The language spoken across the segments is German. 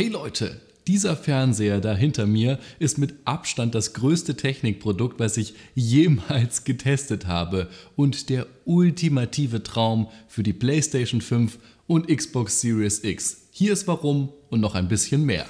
hey Leute, dieser Fernseher da hinter mir ist mit Abstand das größte Technikprodukt, was ich jemals getestet habe und der ultimative Traum für die PlayStation 5 und Xbox Series X. Hier ist warum und noch ein bisschen mehr.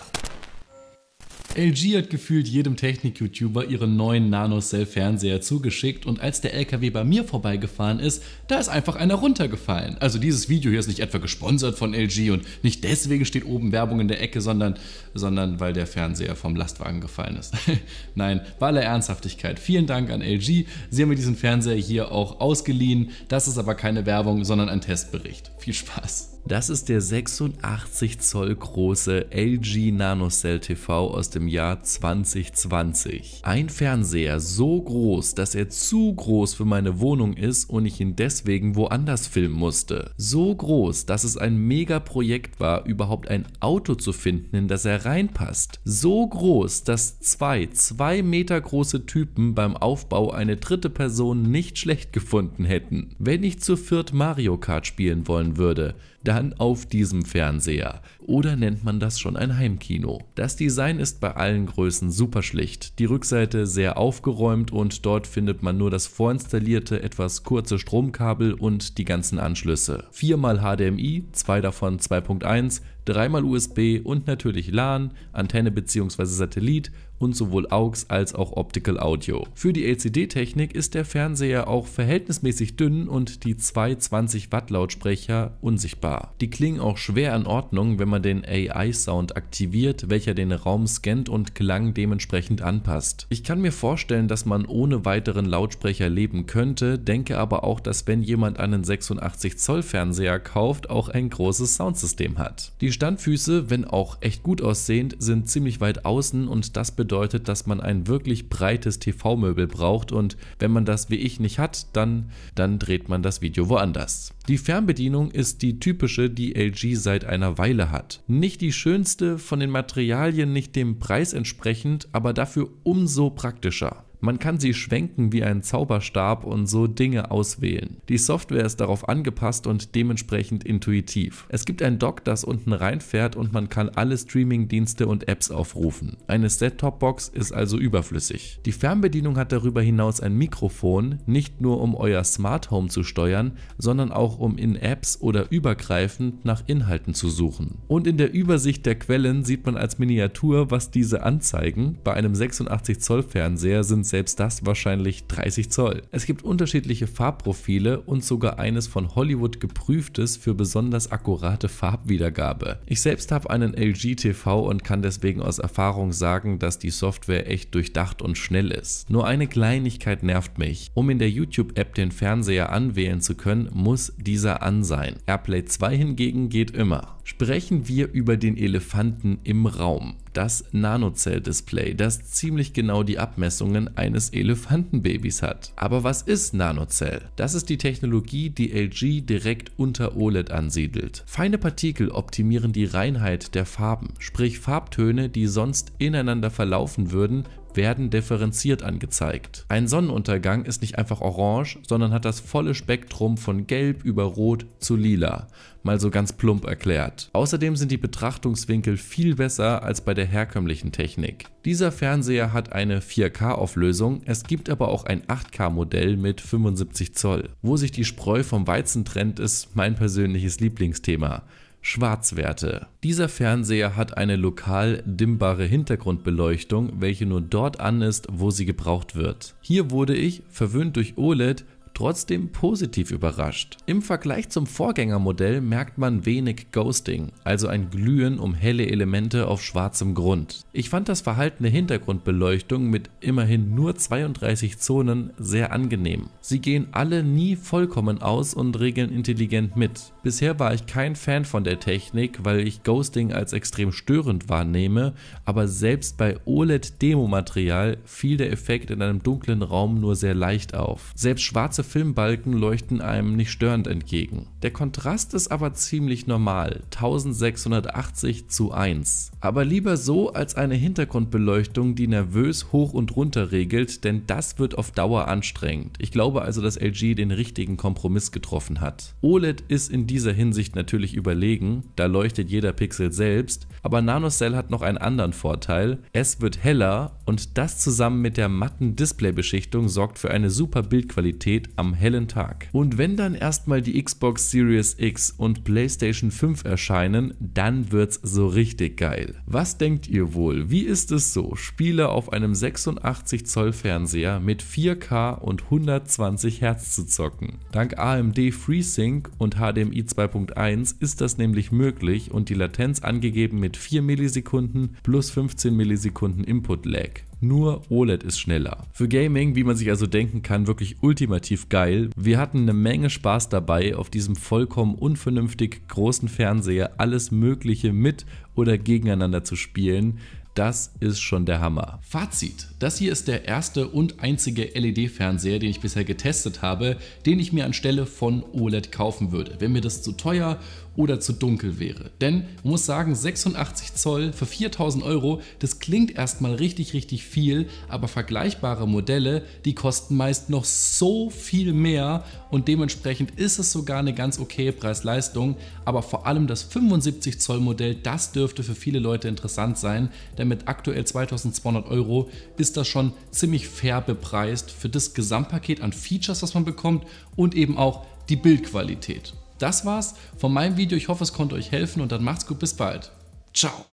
LG hat gefühlt jedem Technik-YouTuber ihren neuen nano cell fernseher zugeschickt und als der LKW bei mir vorbeigefahren ist, da ist einfach einer runtergefallen. Also dieses Video hier ist nicht etwa gesponsert von LG und nicht deswegen steht oben Werbung in der Ecke, sondern, sondern weil der Fernseher vom Lastwagen gefallen ist. Nein, bei aller Ernsthaftigkeit, vielen Dank an LG. Sie haben mir diesen Fernseher hier auch ausgeliehen. Das ist aber keine Werbung, sondern ein Testbericht. Viel Spaß! Das ist der 86 Zoll große LG NanoCell TV aus dem Jahr 2020. Ein Fernseher so groß, dass er zu groß für meine Wohnung ist und ich ihn deswegen woanders filmen musste. So groß, dass es ein Mega-Projekt war, überhaupt ein Auto zu finden, in das er reinpasst. So groß, dass zwei zwei Meter große Typen beim Aufbau eine dritte Person nicht schlecht gefunden hätten. Wenn ich zu viert Mario Kart spielen wollen würde, dann dann auf diesem Fernseher. Oder nennt man das schon ein Heimkino? Das Design ist bei allen Größen super schlicht. Die Rückseite sehr aufgeräumt und dort findet man nur das vorinstallierte, etwas kurze Stromkabel und die ganzen Anschlüsse. Viermal HDMI, zwei davon 2.1, dreimal USB und natürlich LAN, Antenne bzw. Satellit und sowohl AUX als auch Optical Audio. Für die LCD-Technik ist der Fernseher auch verhältnismäßig dünn und die zwei 20 Watt Lautsprecher unsichtbar. Die klingen auch schwer in Ordnung, wenn man den AI-Sound aktiviert, welcher den Raum scannt und Klang dementsprechend anpasst. Ich kann mir vorstellen, dass man ohne weiteren Lautsprecher leben könnte, denke aber auch, dass wenn jemand einen 86 Zoll Fernseher kauft, auch ein großes Soundsystem hat. Die Standfüße, wenn auch echt gut aussehend, sind ziemlich weit außen und das bedeutet, dass man ein wirklich breites TV-Möbel braucht und wenn man das wie ich nicht hat, dann, dann dreht man das Video woanders. Die Fernbedienung ist die typische, die LG seit einer Weile hat. Nicht die schönste, von den Materialien nicht dem Preis entsprechend, aber dafür umso praktischer. Man kann sie schwenken wie ein Zauberstab und so Dinge auswählen. Die Software ist darauf angepasst und dementsprechend intuitiv. Es gibt ein Dock, das unten reinfährt und man kann alle Streaming-Dienste und Apps aufrufen. Eine Set-Top-Box ist also überflüssig. Die Fernbedienung hat darüber hinaus ein Mikrofon, nicht nur um euer Smart Home zu steuern, sondern auch um in Apps oder übergreifend nach Inhalten zu suchen. Und in der Übersicht der Quellen sieht man als Miniatur, was diese anzeigen. Bei einem 86 Zoll Fernseher sind selbst das wahrscheinlich 30 Zoll. Es gibt unterschiedliche Farbprofile und sogar eines von Hollywood geprüftes für besonders akkurate Farbwiedergabe. Ich selbst habe einen LG TV und kann deswegen aus Erfahrung sagen, dass die Software echt durchdacht und schnell ist. Nur eine Kleinigkeit nervt mich. Um in der YouTube-App den Fernseher anwählen zu können, muss dieser an sein. AirPlay 2 hingegen geht immer. Sprechen wir über den Elefanten im Raum das Nanocell-Display, das ziemlich genau die Abmessungen eines Elefantenbabys hat. Aber was ist Nanocell? Das ist die Technologie, die LG direkt unter OLED ansiedelt. Feine Partikel optimieren die Reinheit der Farben, sprich Farbtöne, die sonst ineinander verlaufen würden, werden differenziert angezeigt. Ein Sonnenuntergang ist nicht einfach orange, sondern hat das volle Spektrum von gelb über rot zu lila, mal so ganz plump erklärt. Außerdem sind die Betrachtungswinkel viel besser als bei der herkömmlichen Technik. Dieser Fernseher hat eine 4K-Auflösung, es gibt aber auch ein 8K-Modell mit 75 Zoll. Wo sich die Spreu vom Weizen trennt, ist mein persönliches Lieblingsthema. Schwarzwerte. Dieser Fernseher hat eine lokal dimmbare Hintergrundbeleuchtung, welche nur dort an ist, wo sie gebraucht wird. Hier wurde ich, verwöhnt durch OLED, trotzdem positiv überrascht. Im Vergleich zum Vorgängermodell merkt man wenig Ghosting, also ein Glühen um helle Elemente auf schwarzem Grund. Ich fand das Verhalten der Hintergrundbeleuchtung mit immerhin nur 32 Zonen sehr angenehm. Sie gehen alle nie vollkommen aus und regeln intelligent mit. Bisher war ich kein Fan von der Technik, weil ich Ghosting als extrem störend wahrnehme, aber selbst bei OLED-Demo-Material fiel der Effekt in einem dunklen Raum nur sehr leicht auf. Selbst schwarze Filmbalken leuchten einem nicht störend entgegen. Der Kontrast ist aber ziemlich normal, 1680 zu 1. Aber lieber so als eine Hintergrundbeleuchtung, die nervös hoch und runter regelt, denn das wird auf Dauer anstrengend. Ich glaube also, dass LG den richtigen Kompromiss getroffen hat. OLED ist in dieser Hinsicht natürlich überlegen, da leuchtet jeder Pixel selbst, aber NanoCell hat noch einen anderen Vorteil, es wird heller und das zusammen mit der matten Displaybeschichtung sorgt für eine super Bildqualität am hellen Tag. Und wenn dann erstmal die Xbox Series X und PlayStation 5 erscheinen, dann wird's so richtig geil. Was denkt ihr wohl? Wie ist es so? Spiele auf einem 86 Zoll Fernseher mit 4K und 120 Hertz zu zocken. Dank AMD FreeSync und HDMI 2.1 ist das nämlich möglich und die Latenz angegeben mit 4 Millisekunden plus 15 Millisekunden Input Lag. Nur OLED ist schneller. Für Gaming, wie man sich also denken kann, wirklich ultimativ geil. Wir hatten eine Menge Spaß dabei, auf diesem vollkommen unvernünftig großen Fernseher alles Mögliche mit oder gegeneinander zu spielen. Das ist schon der Hammer. Fazit. Das hier ist der erste und einzige LED-Fernseher, den ich bisher getestet habe, den ich mir anstelle von OLED kaufen würde. Wäre mir das zu teuer oder zu dunkel wäre. Denn man muss sagen, 86 Zoll für 4000 Euro, das klingt erstmal richtig, richtig viel, aber vergleichbare Modelle, die kosten meist noch so viel mehr und dementsprechend ist es sogar eine ganz okay Preis-Leistung. Aber vor allem das 75 Zoll Modell, das dürfte für viele Leute interessant sein, denn mit aktuell 2200 Euro ist das schon ziemlich fair bepreist für das Gesamtpaket an Features, was man bekommt und eben auch die Bildqualität. Das war's von meinem Video. Ich hoffe, es konnte euch helfen und dann macht's gut. Bis bald. Ciao.